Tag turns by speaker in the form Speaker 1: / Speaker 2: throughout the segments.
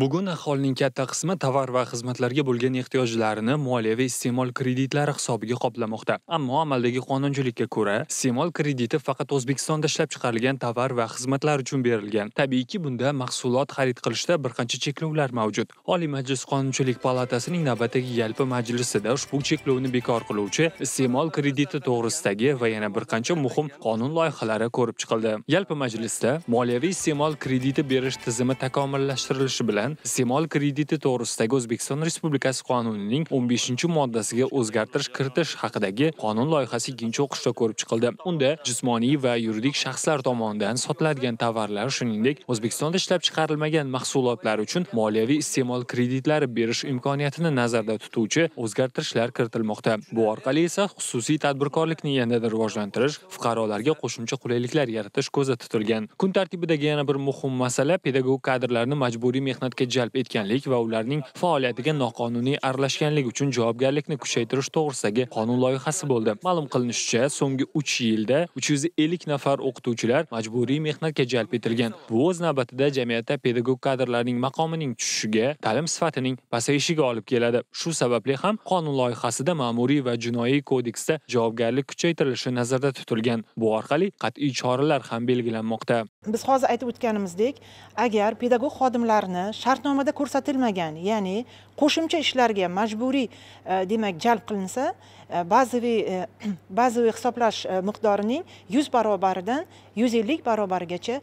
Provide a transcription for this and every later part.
Speaker 1: Bugun aholining katta qismi tovar va xizmatlarga bo'lgan ehtiyojlarini moliyaviy iste'mol kreditlari hisobiga qoplamoqda. Ammo amaldagi qonunchilikka ko'ra, iste'mol krediti faqat O'zbekistonda ishlab chiqarilgan tovar va xizmatlar uchun berilgan. Tabiiyki, bunda mahsulot xarid qilishda bir qancha cheklovlar mavjud. Oliy Majlis Qonunchilik palatasining navbatdagi yalpi majlisida ushbu cheklovni bekor qiluvchi iste'mol krediti to'g'risidagi va yana bir qancha muhim qonun loyihalari ko'rib chiqildi. Yalpi majlisda moliyaviy iste'mol krediti berish tizimi takomillashtirilishi bilan bilan iste'mol krediti to'g'risidagi O'zbekiston Respublikasi qonunining 15-moddasiga o'zgartirish kiritish haqidagi qonun loyihasi ikkinchi o'qishda ko'rib chiqildi. Unda jismoniy va yuridik shaxslar tomonidan sotiladigan tovarlar, shuningdek, O'zbekistonda ishlab chiqarilmagan mahsulotlar uchun moliyaviy iste'mol kreditlari berish imkoniyatini nazarda tutuvchi o'zgartirishlar kiritilmoqda. Bu orqali esa xususiy tadbirkorlikni yanada rivojlantirish, fuqarolarga qo'shimcha qulayliklar yaratish ko'zda tutilgan. Kun tartibidagi yana bir muhim masala pedagog kadrlarni majburiy mehnat xizmatga jalb etganlik va ularning faoliyatiga noqonuniy aralashganlik uchun javobgarlikni kuchaytirish to'g'risidagi qonun loyihasi bo'ldi ma'lum qilinishicha so'nggi 3 yilda 350 nafar o'qituvchilar majburiy mehnatga jalb etilgan bu o'z navbatida jamiyatda pedagog kadrlarning maqomining tushishiga ta'lim sifatining pasayishiga olib keladi shu sababli ham qonun loyihasida ma'muriy va jinoiy kodeksda javobgarlik kuchaytirilishi nazarda tutilgan bu orqali qat'iy choralar ham belgilanmoqda
Speaker 2: biz hozir aytib o'tganimizdek agar pedagog xodimlarni shartnomada ko'rsatilmagan ya'ni qo'shimcha ishlarga majburiy e, demak jalb qilinsa bazaviy e, bazaviy e, hisoblash miqdorining yuz barobaridan yuz ellik barobarigacha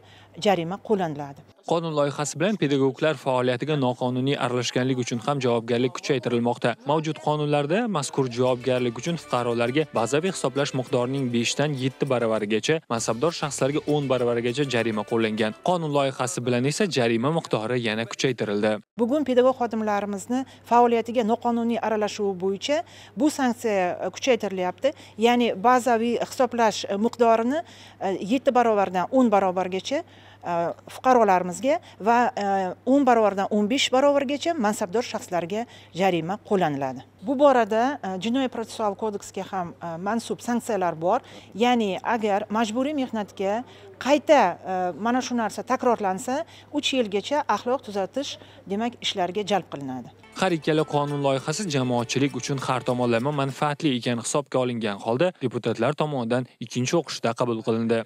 Speaker 2: jarima qo'llaniladi
Speaker 1: Qonun loyihasi bilan pedagoglar faoliyatiga noqonuniy aralashganlik uchun ham javobgarlik kuchaytirilmoqda. Mavjud qonunlarda mazkur javobgarlik uchun fuqarolarga bazaviy hisoblash miqdorining 5 dan 7 baravarigacha, mansabdor shaxslarga 10 baravarigacha jarima qo'llangan. Qonun loyihasi bilan esa jarima miqdori yana kuchaytirildi.
Speaker 2: Bugun pedagog xodimlarimizni faoliyatiga noqonuniy aralashuvi bo'yicha bu sanksiya e, kuchaytirilyapti. Ya'ni bazaviy hisoblash e, miqdorini 7 e, barobardan 10 barobargacha Э, fuqarolarimizga va э, o'n barobardan o'n besh barobargacha mansabdor shaxslarga jarima qo'llaniladi bu borada e, jinoiy protsessual kodeksga ham e, mansub sanksiyalar bor ya'ni agar majburiy mehnatga qayta e, mana shu narsa takrorlansa uch yilgacha axloq tuzatish demak ishlarga jalb qilinadi
Speaker 1: har ikkala qonun loyihasi jamoatchilik uchun har tomonlama manfaatli ekani hisobga olingan holda deputatlar tomonidan ikkinchi o'qishda qabul qilindi